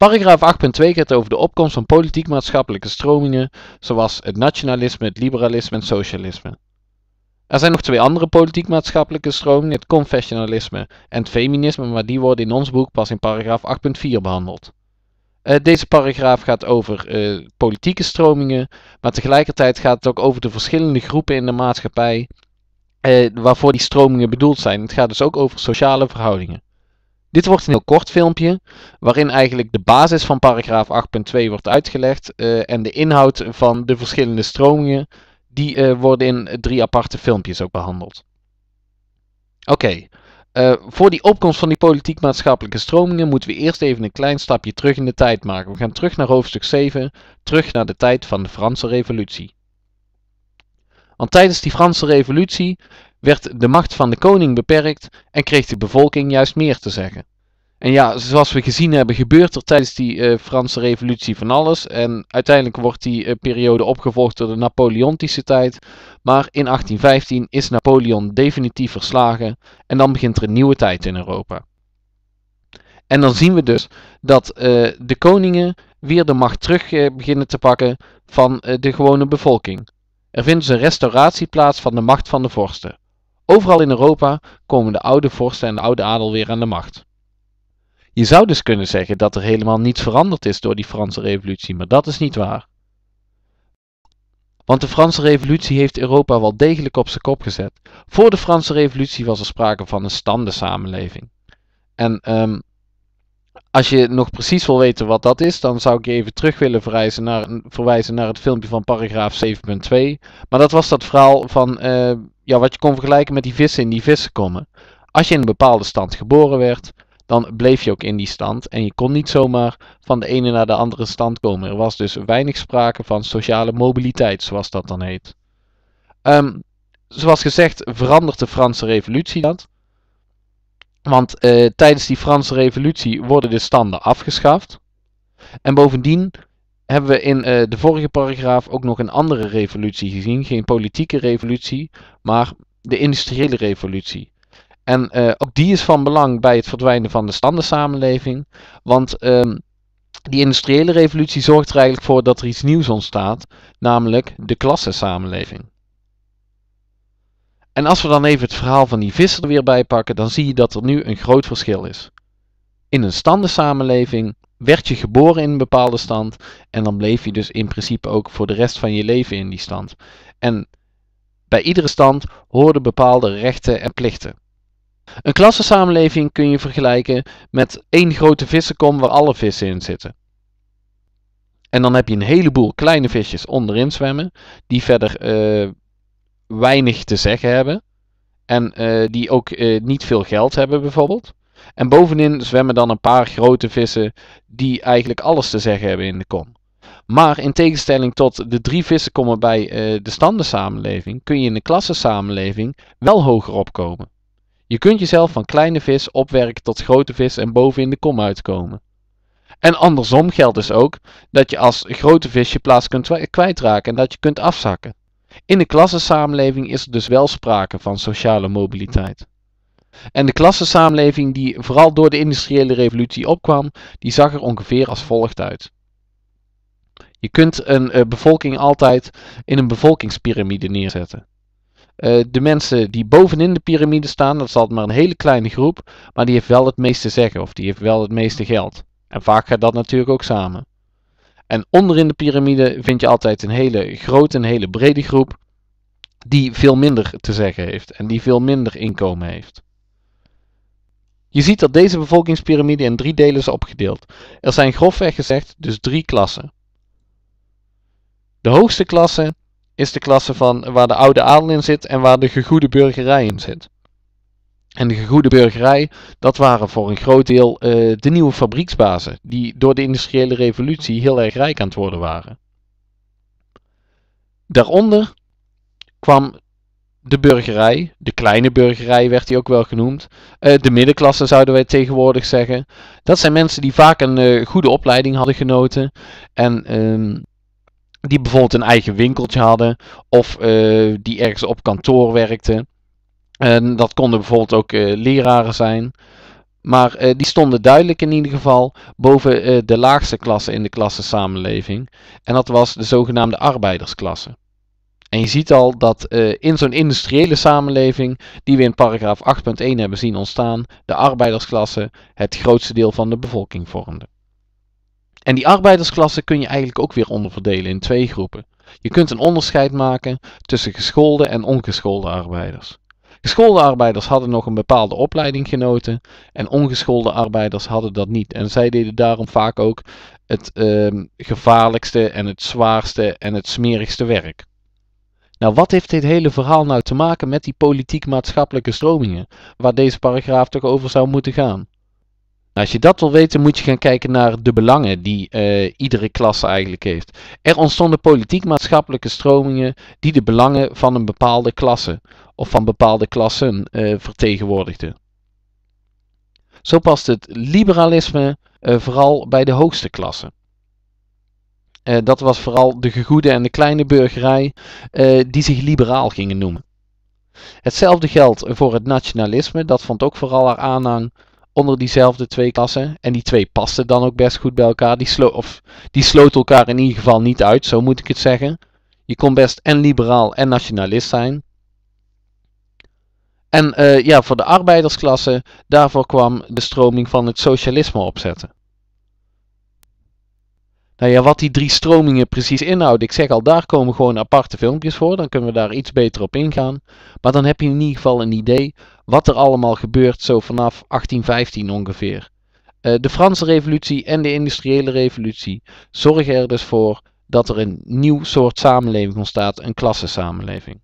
Paragraaf 8.2 gaat over de opkomst van politiek-maatschappelijke stromingen, zoals het nationalisme, het liberalisme en het socialisme. Er zijn nog twee andere politiek-maatschappelijke stromingen, het confessionalisme en het feminisme, maar die worden in ons boek pas in paragraaf 8.4 behandeld. Eh, deze paragraaf gaat over eh, politieke stromingen, maar tegelijkertijd gaat het ook over de verschillende groepen in de maatschappij eh, waarvoor die stromingen bedoeld zijn. Het gaat dus ook over sociale verhoudingen. Dit wordt een heel kort filmpje, waarin eigenlijk de basis van paragraaf 8.2 wordt uitgelegd eh, en de inhoud van de verschillende stromingen, die eh, worden in drie aparte filmpjes ook behandeld. Oké, eh, voor die opkomst van die politiek-maatschappelijke stromingen moeten we eerst even een klein stapje terug in de tijd maken. We gaan terug naar hoofdstuk 7, terug naar de tijd van de Franse Revolutie. Want tijdens die Franse revolutie werd de macht van de koning beperkt en kreeg de bevolking juist meer te zeggen. En ja, zoals we gezien hebben, gebeurt er tijdens die eh, Franse Revolutie van alles. En uiteindelijk wordt die eh, periode opgevolgd door de Napoleontische tijd. Maar in 1815 is Napoleon definitief verslagen en dan begint er een nieuwe tijd in Europa. En dan zien we dus dat eh, de koningen weer de macht terug beginnen te pakken van de gewone bevolking. Er vindt dus een restauratie plaats van de macht van de vorsten. Overal in Europa komen de oude vorsten en de oude adel weer aan de macht. Je zou dus kunnen zeggen dat er helemaal niets veranderd is door die Franse Revolutie, maar dat is niet waar. Want de Franse Revolutie heeft Europa wel degelijk op zijn kop gezet. Voor de Franse Revolutie was er sprake van een standensamenleving. En um, als je nog precies wil weten wat dat is, dan zou ik je even terug willen verwijzen naar, verwijzen naar het filmpje van paragraaf 7.2. Maar dat was dat verhaal van eh, ja, wat je kon vergelijken met die vissen in die vissen komen. Als je in een bepaalde stand geboren werd, dan bleef je ook in die stand. En je kon niet zomaar van de ene naar de andere stand komen. Er was dus weinig sprake van sociale mobiliteit, zoals dat dan heet. Ehm, zoals gezegd verandert de Franse Revolutie dat. Want eh, tijdens die Franse Revolutie worden de standen afgeschaft. En bovendien hebben we in eh, de vorige paragraaf ook nog een andere revolutie gezien. Geen politieke revolutie, maar de industriële revolutie. En eh, ook die is van belang bij het verdwijnen van de standensamenleving. Want um, die industriële revolutie zorgt er eigenlijk voor dat er iets nieuws ontstaat, namelijk de klassensamenleving. En als we dan even het verhaal van die vissen er weer bij pakken, dan zie je dat er nu een groot verschil is. In een standensamenleving werd je geboren in een bepaalde stand en dan bleef je dus in principe ook voor de rest van je leven in die stand. En bij iedere stand hoorden bepaalde rechten en plichten. Een klassensamenleving kun je vergelijken met één grote vissenkom waar alle vissen in zitten. En dan heb je een heleboel kleine visjes onderin zwemmen, die verder eh, weinig te zeggen hebben. En eh, die ook eh, niet veel geld hebben, bijvoorbeeld. En bovenin zwemmen dan een paar grote vissen die eigenlijk alles te zeggen hebben in de kom. Maar in tegenstelling tot de drie vissen komen bij uh, de standensamenleving, kun je in de klassensamenleving wel hoger opkomen. Je kunt jezelf van kleine vis opwerken tot grote vis en bovenin de kom uitkomen. En andersom geldt dus ook dat je als grote vis je plaats kunt kwijtraken en dat je kunt afzakken. In de klassensamenleving is er dus wel sprake van sociale mobiliteit. En de klassensamenleving die vooral door de industriële revolutie opkwam, die zag er ongeveer als volgt uit. Je kunt een eh, bevolking altijd in een bevolkingspyramide neerzetten. Eh, de mensen die bovenin de piramide staan, dat is altijd maar een hele kleine groep, maar die heeft wel het meeste zeggen of die heeft wel het meeste geld. En vaak gaat dat natuurlijk ook samen. En onderin de piramide vind je altijd een hele grote, een hele brede groep die veel minder te zeggen heeft en die veel minder inkomen heeft. Je ziet dat deze bevolkingspiramide in drie delen is opgedeeld. Er zijn grofweg gezegd dus drie klassen. De hoogste klasse is de klasse van waar de oude adel in zit en waar de gegoede burgerij in zit en de goede burgerij, dat waren voor een groot deel eh, de nieuwe fabrieksbazen, die door de industriële revolutie heel erg rijk aan het worden waren. Daaronder kwam de burgerij, de kleine burgerij werd die ook wel genoemd, eh, de middenklasse zouden wij tegenwoordig zeggen. Dat zijn mensen die vaak een eh, goede opleiding hadden genoten en ehm, die bijvoorbeeld een eigen winkeltje hadden of die ergens op kantoor werkten. En dat konden bijvoorbeeld ook eh, leraren zijn. Maar eh, die stonden duidelijk in ieder geval boven eh, de laagste klasse in de klassensamenleving. En dat was de zogenaamde arbeidersklasse. En je ziet al dat in zo'n industriële samenleving, die we in paragraaf 8.1 hebben zien ontstaan, de arbeidersklasse het grootste deel van de bevolking vormde. En die arbeidersklasse kun je eigenlijk ook weer onderverdelen in twee groepen. Je kunt een onderscheid maken tussen geschoolde en ongeschoolde arbeiders. Geschoolde arbeiders hadden nog een bepaalde opleiding genoten en ongeschoolde arbeiders hadden dat niet. En zij deden daarom vaak ook het ehm, gevaarlijkste en het zwaarste en het smerigste werk. Nou, wat heeft dit hele verhaal nou te maken met die politiek-maatschappelijke stromingen, waar deze paragraaf toch over zou moeten gaan? Nou, als je dat wil weten, moet je gaan kijken naar de belangen die eh, iedere klasse eigenlijk heeft. Er ontstonden politiek-maatschappelijke stromingen die de belangen van een bepaalde klasse of van bepaalde klassen uh, vertegenwoordigden. Zo past het liberalisme eh, vooral bij de hoogste klasse. dat was vooral de gegoede en de kleine burgerij die zich liberaal gingen noemen. Hetzelfde geldt voor het nationalisme, dat vond ook vooral haar aanhang onder diezelfde twee klassen En die twee pasten dan ook best goed bij elkaar. Die, slo of, die sloot elkaar in ieder geval niet uit, zo moet ik het zeggen. Je kon best en liberaal en nationalist zijn. En eh, ja, voor de arbeidersklasse, daarvoor kwam de stroming van het socialisme opzetten. Nou ja, wat die drie stromingen precies inhouden. Ik zeg al, daar komen gewoon aparte filmpjes voor. Dan kunnen we daar iets beter op ingaan. Maar dan heb je in ieder geval een idee wat er allemaal gebeurt zo vanaf 1815 ongeveer. Eh, de Franse revolutie en de industriële revolutie zorgen er dus voor dat er een nieuw soort samenleving ontstaat, een klassensamenleving.